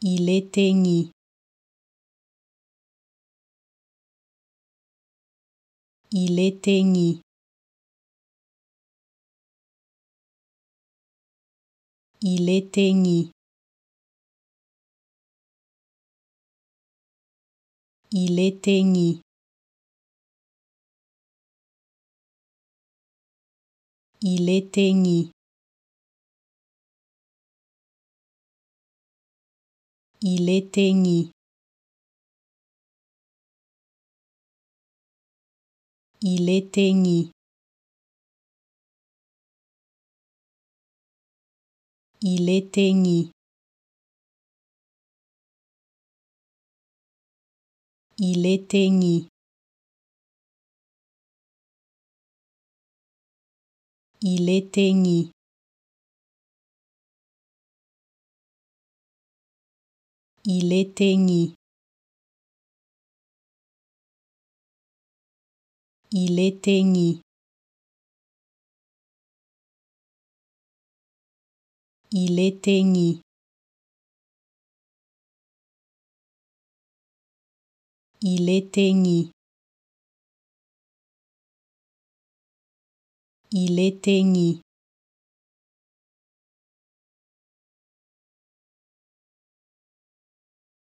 Il éteignit. Il éteignit. Il éteignit. Il éteignit. Il éteignit. Il éteignit. Il éteignit. Il éteignit. Il éteignit. Il éteignit. il éteignit. Il éteignit. Il éteignit. Il éteignit. Il éteignit.